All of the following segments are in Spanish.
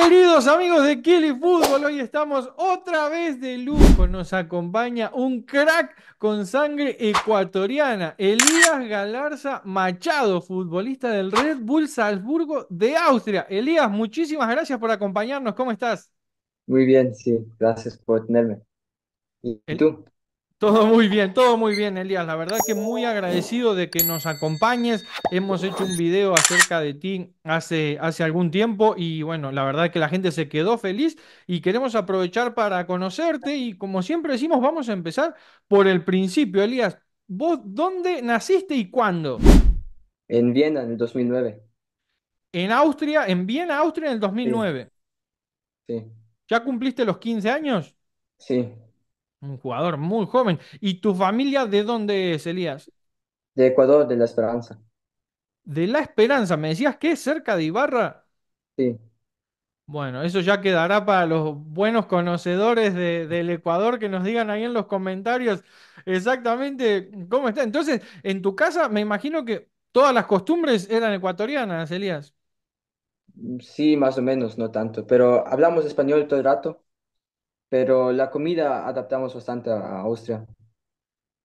Queridos amigos de Kili Fútbol, hoy estamos otra vez de lujo. Nos acompaña un crack con sangre ecuatoriana, Elías Galarza Machado, futbolista del Red Bull Salzburgo de Austria. Elías, muchísimas gracias por acompañarnos. ¿Cómo estás? Muy bien, sí, gracias por tenerme. ¿Y tú? Todo muy bien, todo muy bien, Elías. La verdad que muy agradecido de que nos acompañes. Hemos hecho un video acerca de ti hace, hace algún tiempo y bueno, la verdad que la gente se quedó feliz y queremos aprovechar para conocerte y como siempre decimos, vamos a empezar por el principio, Elías. ¿Vos dónde naciste y cuándo? En Viena, en el 2009. En Austria, en Viena, Austria, en el 2009. sí. ¿Ya cumpliste los 15 años? Sí. Un jugador muy joven. ¿Y tu familia de dónde es, Elías? De Ecuador, de La Esperanza. De La Esperanza, me decías que es cerca de Ibarra. Sí. Bueno, eso ya quedará para los buenos conocedores de, del Ecuador que nos digan ahí en los comentarios exactamente cómo está. Entonces, en tu casa me imagino que todas las costumbres eran ecuatorianas, Elías. Mm, sí, más o menos, no tanto, pero hablamos español todo el rato pero la comida adaptamos bastante a Austria.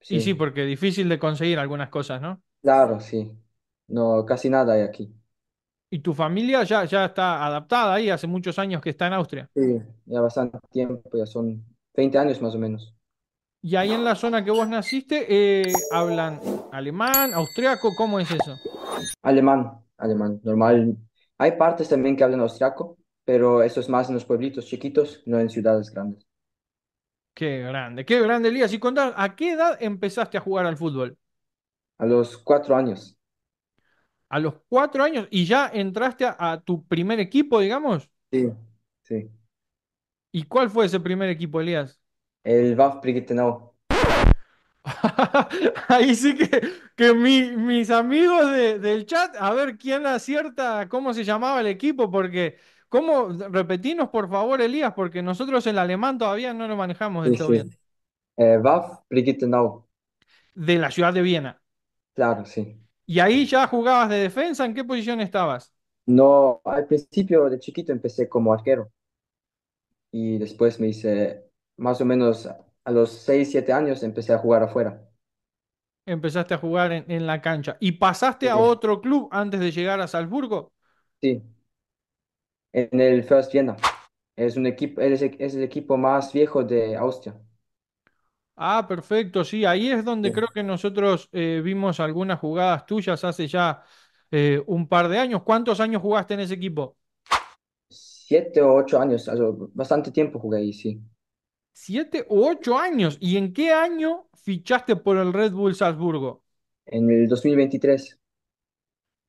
Sí. sí, porque difícil de conseguir algunas cosas, ¿no? Claro, sí. No, casi nada hay aquí. ¿Y tu familia ya, ya está adaptada ahí? Hace muchos años que está en Austria. Sí, ya bastante tiempo, ya son 20 años más o menos. Y ahí en la zona que vos naciste, eh, ¿hablan alemán, austriaco? ¿Cómo es eso? Alemán, alemán, normal. Hay partes también que hablan austriaco, pero eso es más en los pueblitos chiquitos, no en ciudades grandes. Qué grande, qué grande, Elías. Y contar ¿a qué edad empezaste a jugar al fútbol? A los cuatro años. A los cuatro años y ya entraste a, tu primer equipo, digamos. Sí, sí. ¿Y cuál fue ese primer equipo, Elías? El que Ahí sí que, que mis amigos del chat, a ver quién acierta cómo se llamaba el equipo, porque ¿Cómo? Repetinos, por favor, Elías, porque nosotros el alemán todavía no lo manejamos del todo bien. Eh, Waff De la ciudad de Viena. Claro, sí. ¿Y ahí ya jugabas de defensa? ¿En qué posición estabas? No, al principio de chiquito empecé como arquero. Y después me hice, más o menos a los 6, 7 años empecé a jugar afuera. Empezaste a jugar en, la cancha. ¿Y pasaste a otro club antes de llegar a Salzburgo? Sí, en el First Vienna. Es un equipo, es, el equipo más viejo de Austria. Ah, perfecto, sí, ahí es donde creo que nosotros eh, vimos algunas jugadas tuyas hace ya eh, un par de años. ¿Cuántos años jugaste en ese equipo? Siete o ocho años, bastante tiempo jugué ahí, sí. Siete u ocho años. ¿Y en qué año fichaste por el Red Bull Salzburgo? En el 2023.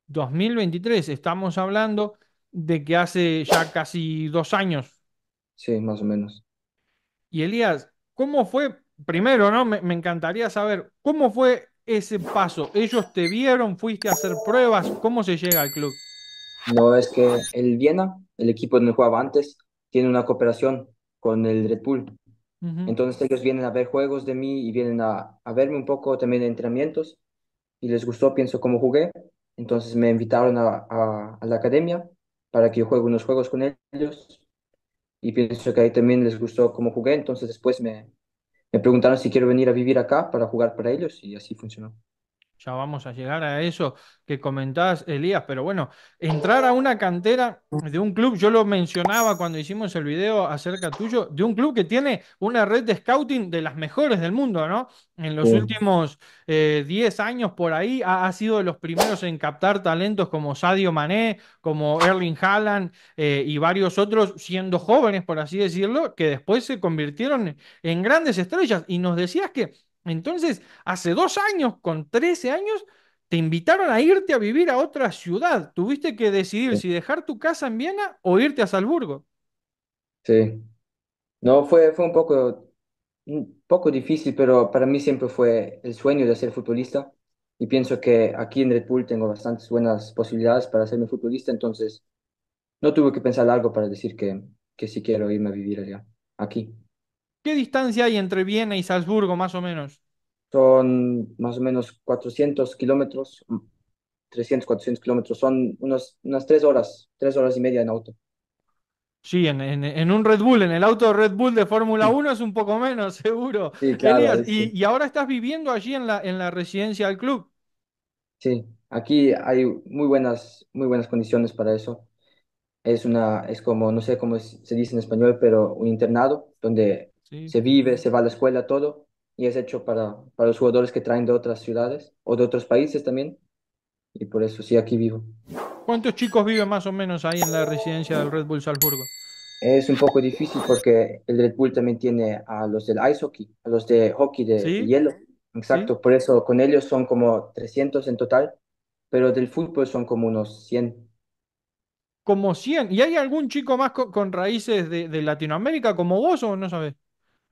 2023, estamos hablando de que hace ya casi dos años. Sí, más o menos. Y Elías, ¿cómo fue? Primero, ¿no? Me, encantaría saber, ¿cómo fue ese paso? ¿Ellos te vieron? ¿Fuiste a hacer pruebas? ¿Cómo se llega al club? No, es que el Viena, el equipo donde jugaba antes, tiene una cooperación con el Red Bull. Entonces ellos vienen a ver juegos de mí y vienen a, verme un poco también de entrenamientos y les gustó, pienso, cómo jugué. Entonces me invitaron a la academia para que yo juegue unos juegos con ellos. Y pienso que ahí también les gustó cómo jugué, entonces después me, me preguntaron si quiero venir a vivir acá para jugar para ellos y así funcionó ya vamos a llegar a eso que comentás, Elías, pero bueno, entrar a una cantera de un club, yo lo mencionaba cuando hicimos el video acerca tuyo, de un club que tiene una red de scouting de las mejores del mundo, ¿no? En los últimos 10 eh, años por ahí ha, sido de los primeros en captar talentos como Sadio Mané, como Erling Haaland eh, y varios otros, siendo jóvenes, por así decirlo, que después se convirtieron en grandes estrellas. Y nos decías que entonces, hace dos años, con 13 años, te invitaron a irte a vivir a otra ciudad. Tuviste que decidir si dejar tu casa en Viena o irte a Salzburgo. Sí. No, fue, fue un poco, un poco difícil, pero para mí siempre fue el sueño de ser futbolista. Y pienso que aquí en Red Bull tengo bastantes buenas posibilidades para hacerme futbolista, entonces no tuve que pensar algo para decir que, que sí quiero irme a vivir allá, aquí. ¿Qué distancia hay entre Viena y Salzburgo, más o menos? Son más o menos 400 kilómetros, 300, mm, 400 kilómetros, son unas tres horas, tres horas y media en auto. Sí, en, en, un Red Bull, en el auto Red Bull de Fórmula 1 es un poco menos, seguro. y, ahora estás viviendo allí en la, en la residencia del club. Sí, aquí hay muy buenas, muy buenas condiciones para eso. Es una, es como, no sé cómo se dice en español, pero un internado donde se vive, se va a la escuela, todo, y es hecho para, para los jugadores que traen de otras ciudades o de otros países también, y por eso sí aquí vivo. ¿Cuántos chicos viven más o menos ahí en la residencia del Red Bull Salzburgo? Es un poco difícil porque el Red Bull también tiene a los del ice hockey, a los de hockey de, hielo. Exacto, por eso con ellos son como 300 en total, pero del fútbol son como unos 100. Como 100. ¿Y hay algún chico más con, raíces de, de, Latinoamérica como vos o no sabes?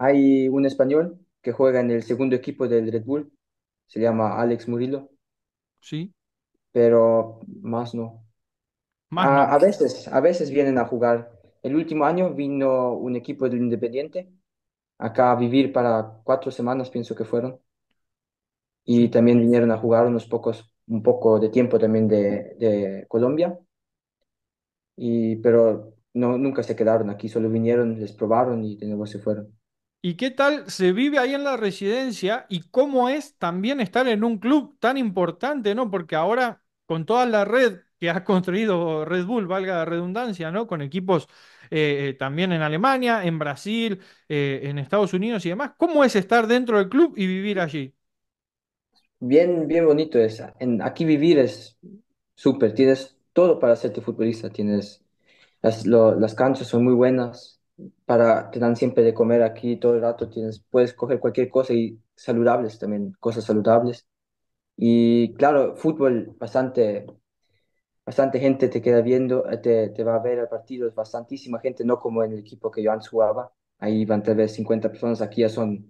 Hay un español que juega en el segundo equipo del Red Bull, se llama Alex Murillo, Sí, pero más no. más ah, A, veces, a veces vienen a jugar. El último año vino un equipo del Independiente acá a vivir para cuatro semanas, pienso que fueron, y también vinieron a jugar unos pocos, un poco de tiempo también de, de Colombia, y, pero no, nunca se quedaron aquí, solo vinieron, les probaron y de nuevo se fueron. ¿Y qué tal se vive ahí en la residencia y cómo es también estar en un club tan importante, ¿no? Porque ahora con toda la red que ha construido Red Bull, valga la redundancia, ¿no? Con equipos eh, eh, también en Alemania, en Brasil, eh, en Estados Unidos y demás. ¿Cómo es estar dentro del club y vivir allí? Bien, bien bonito es. En, aquí vivir es súper. Tienes todo para hacerte futbolista. Tienes las, las canchas son muy buenas para, te dan siempre de comer aquí todo el rato, tienes, puedes coger cualquier cosa y saludables también, cosas saludables. Y claro, fútbol, bastante, bastante gente te queda viendo, eh, te, te va a ver el partido, es bastantísima gente, no como en el equipo que yo antes jugaba, ahí van a vez 50 personas, aquí ya son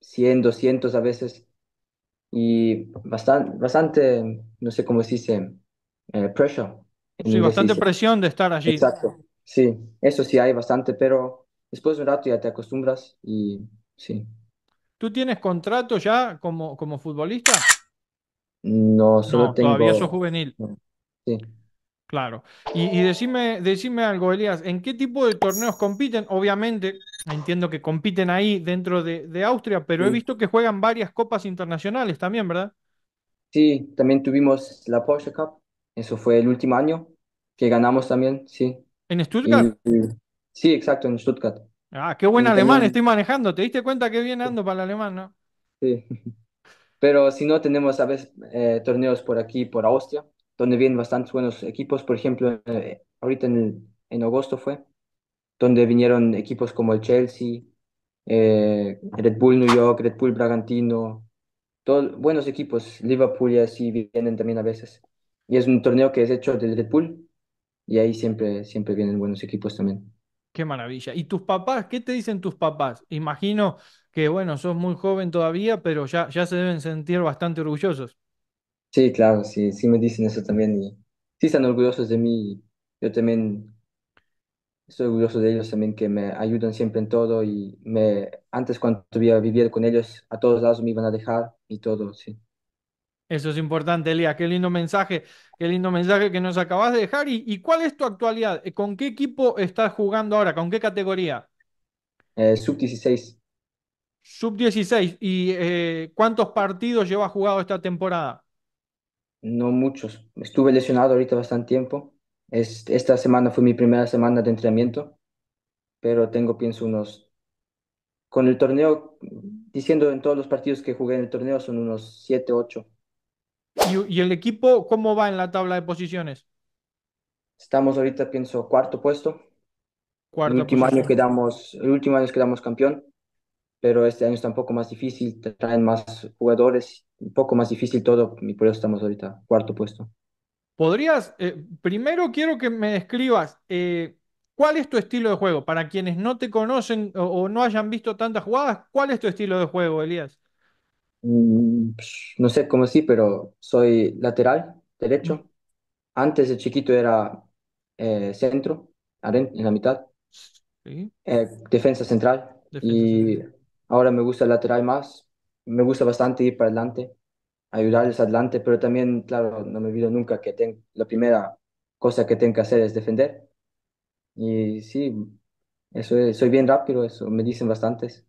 100, 200 a veces, y bastante, bastante no sé cómo se dice, eh, pressure. Sí, bastante presión de estar allí. Exacto. Sí, eso sí hay bastante, pero después de un rato ya te acostumbras y sí. ¿Tú tienes contrato ya como, como futbolista? No, solo tengo... todavía sos juvenil. Sí. Claro. Y, decime, decime algo, Elías, ¿en qué tipo de torneos compiten? Obviamente, entiendo que compiten ahí dentro de, Austria, pero he visto que juegan varias copas internacionales también, ¿verdad? sí, también tuvimos la Porsche Cup, eso fue el último año que ganamos también, sí. ¿En Stuttgart? Eh, eh, sí, exacto, en Stuttgart. Ah, qué buen alemán estoy manejando. ¿Te diste cuenta que bien ando para el alemán, no? Sí. Pero si no, tenemos a veces eh, torneos por aquí, por Austria, donde vienen bastantes buenos equipos. Por ejemplo, ahorita en, en agosto fue, donde vinieron equipos como el Chelsea, Red Bull New York, Red Bull Bragantino, todos buenos equipos. Liverpool y así vienen también a veces. Y es un torneo que es hecho del Red Bull y ahí siempre, siempre vienen buenos equipos también. Qué maravilla. ¿Y tus papás? ¿Qué te dicen tus papás? Imagino que, bueno, sos muy joven todavía, pero ya, ya se deben sentir bastante orgullosos. Sí, claro, sí, sí me dicen eso también y sí están orgullosos de mí. Yo también estoy orgulloso de ellos también que me ayudan siempre en todo y me antes cuando vivía, vivir con ellos a todos lados me iban a dejar y todo, sí. Eso es importante, Lía Qué lindo mensaje. Qué lindo mensaje que nos acabas de dejar. ¿Y, cuál es tu actualidad? Eh, ¿Con qué equipo estás jugando ahora? ¿Con qué categoría? Eh, sub 16. Sub 16. ¿Y eh, cuántos partidos llevas jugado esta temporada? No muchos. Estuve lesionado ahorita bastante tiempo. esta semana fue mi primera semana de entrenamiento, pero tengo, pienso, unos... Con el torneo, diciendo en todos los partidos que jugué en el torneo, son unos 7, 8. ¿Y, el equipo cómo va en la tabla de posiciones? Estamos ahorita, pienso, cuarto puesto. Cuarto el último año quedamos, último quedamos campeón, pero este año está un poco más difícil, traen más jugadores, un poco más difícil todo, y por eso estamos ahorita cuarto puesto. ¿Podrías, eh, primero quiero que me describas eh, cuál es tu estilo de juego? Para quienes no te conocen o no hayan visto tantas jugadas, ¿cuál es tu estilo de juego, Elías? Mm, pues, no sé cómo sí, pero soy lateral, derecho. Antes de chiquito era eh, centro, en la mitad, eh, defensa central y ahora me gusta el lateral más. Me gusta bastante ir para adelante, ayudarles adelante, pero también, claro, no me olvido nunca que la primera cosa que tengo que hacer es defender. Y sí, eso soy bien rápido, eso me dicen bastantes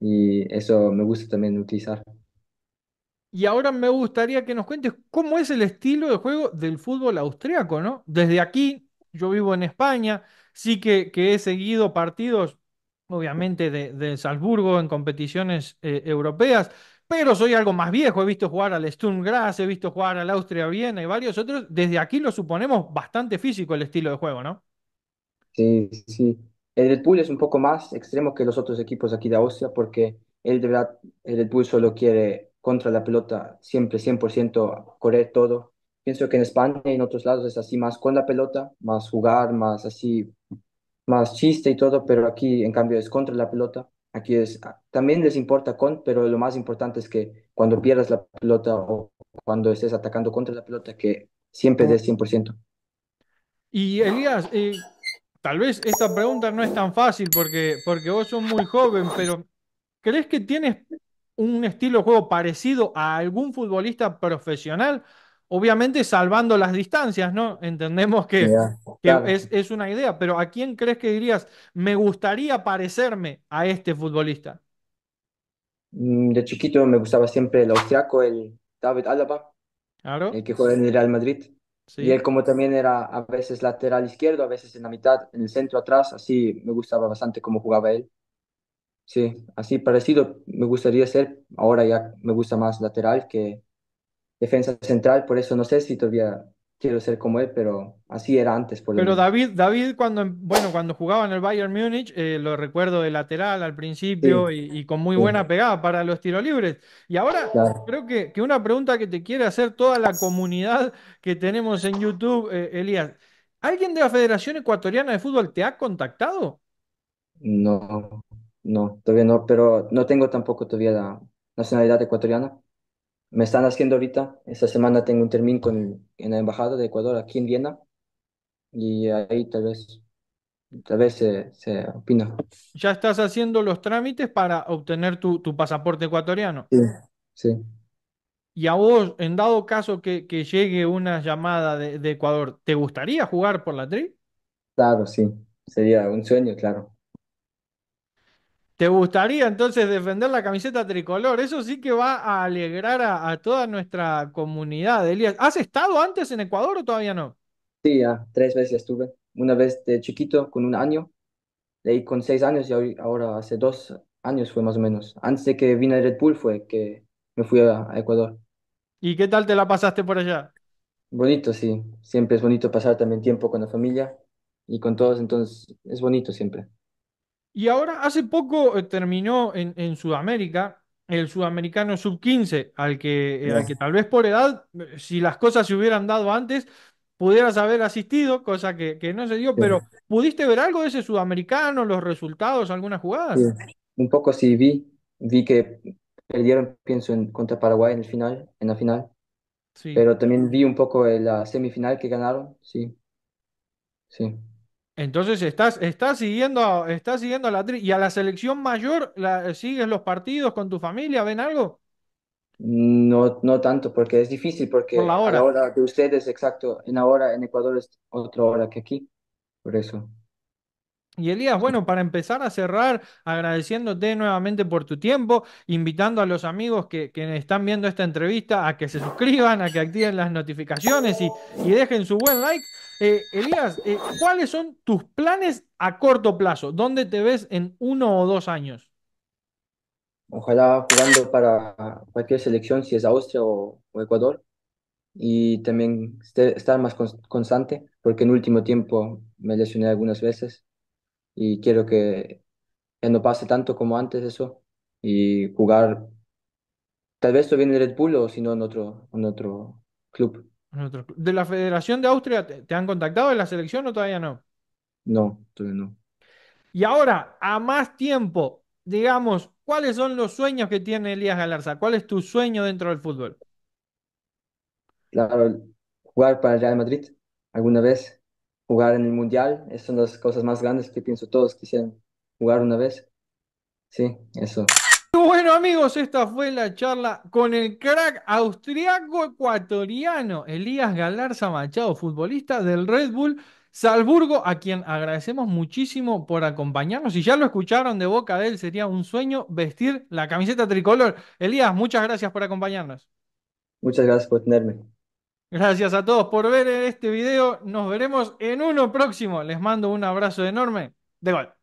y eso me gusta también utilizar. Y ahora me gustaría que nos cuentes cómo es el estilo de juego del fútbol austriaco, ¿no? Desde aquí, yo vivo en España, sí que, he seguido partidos, obviamente, de, Salzburgo en competiciones eh, europeas, pero soy algo más viejo, he visto jugar al Sturm Graz, he visto jugar al Austria Viena y varios otros. Desde aquí lo suponemos bastante físico el estilo de juego, ¿no? Sí, sí. El Red Bull es un poco más extremo que los otros equipos aquí de Austria porque el, de verdad, el Red Bull solo quiere contra la pelota, siempre 100% correr todo. Pienso que en España y en otros lados es así, más con la pelota, más jugar, más así, más chiste y todo, pero aquí en cambio es contra la pelota. Aquí es, ah, también les importa con, pero lo más importante es que cuando pierdas la pelota o cuando estés atacando contra la pelota, que siempre des 100%. Y Elías, eh, tal vez esta pregunta no es tan fácil porque, porque vos sos muy joven, pero ¿crees que tienes un estilo de juego parecido a algún futbolista profesional, obviamente salvando las distancias, ¿no? Entendemos que, es, una idea, pero ¿a quién crees que dirías, me gustaría parecerme a este futbolista? Mm, de chiquito me gustaba siempre el austriaco, el David Alaba, el que juega en el Real Madrid. Y él como también era a veces lateral izquierdo, a veces en la mitad, en el centro atrás, así me gustaba bastante cómo jugaba él. Sí, así parecido me gustaría ser. Ahora ya me gusta más lateral que defensa central, por eso no sé si todavía quiero ser como él, pero así era antes. pero David, David cuando, bueno, cuando jugaba en el Bayern Múnich, eh, lo recuerdo de lateral al principio y, con muy buena pegada para los tiros libres. Y ahora creo que, que, una pregunta que te quiere hacer toda la comunidad que tenemos en YouTube, eh, Elías. ¿Alguien de la Federación Ecuatoriana de Fútbol te ha contactado? No, no, todavía no, pero no tengo tampoco todavía la nacionalidad ecuatoriana. Me están haciendo ahorita, esta semana tengo un término con en la Embajada de Ecuador aquí en Viena y ahí tal vez, tal vez se, se opina. Ya estás haciendo los trámites para obtener tu, tu pasaporte ecuatoriano. Sí. Sí. Y a vos, en dado caso que, que llegue una llamada de, de Ecuador, ¿te gustaría jugar por la Tri? Claro, sí, sería un sueño, claro. ¿Te gustaría entonces defender la camiseta tricolor? Eso sí que va a alegrar a, toda nuestra comunidad, Elías. ¿Has estado antes en Ecuador o todavía no? Sí, ya tres veces estuve. Una vez de chiquito, con un año, Leí con seis años y ahora hace dos años fue más o menos. Antes de que vine a Red Bull fue que me fui a Ecuador. ¿Y qué tal te la pasaste por allá? Bonito, sí. Siempre es bonito pasar también tiempo con la familia y con todos, entonces es bonito siempre. Y ahora, hace poco eh, terminó en, en, Sudamérica el sudamericano sub-15, al que, eh, al que tal vez por edad, eh, si las cosas se hubieran dado antes, pudieras haber asistido, cosa que, que no se dio, pero ¿pudiste ver algo de ese sudamericano, los resultados, algunas jugadas? Un poco sí vi, vi que perdieron, pienso, en, contra Paraguay en el final, en la final, sí. pero también vi un poco la semifinal que ganaron, sí, sí. Entonces estás, estás siguiendo, estás siguiendo a la y a la selección mayor, la, ¿sigues los partidos con tu familia? ¿Ven algo? No, no tanto, porque es difícil, porque Por la hora. A hora de ustedes, exacto, en ahora en Ecuador es otra hora que aquí, por eso. Y Elías, bueno, para empezar a cerrar, agradeciéndote nuevamente por tu tiempo, invitando a los amigos que, están viendo esta entrevista a que se suscriban, a que activen las notificaciones y, dejen su buen like. Eh, Elías, eh, ¿cuáles son tus planes a corto plazo? ¿Dónde te ves en uno o dos años? Ojalá jugando para cualquier selección, si es Austria o Ecuador, y también estar más constante, porque en último tiempo me lesioné algunas veces y quiero que no pase tanto como antes eso y jugar tal vez esto viene en Red Bull o si no en otro, en otro club. ¿De la Federación de Austria te, han contactado en la selección o todavía no? No, todavía no. Y ahora, a más tiempo, digamos, ¿cuáles son los sueños que tiene Elías Galarza? ¿Cuál es tu sueño dentro del fútbol? Claro, jugar para el Real Madrid alguna vez jugar en el mundial, esas son las cosas más grandes que pienso todos quisieran jugar una vez. Sí, eso. Bueno amigos, esta fue la charla con el crack austriaco ecuatoriano Elías Galarza Machado, futbolista del Red Bull Salzburgo, a quien agradecemos muchísimo por acompañarnos. y ya lo escucharon de boca de él, sería un sueño vestir la camiseta tricolor. Elías, muchas gracias por acompañarnos. Muchas gracias por tenerme. Gracias a todos por ver este video. Nos veremos en uno próximo. Les mando un abrazo enorme de gol.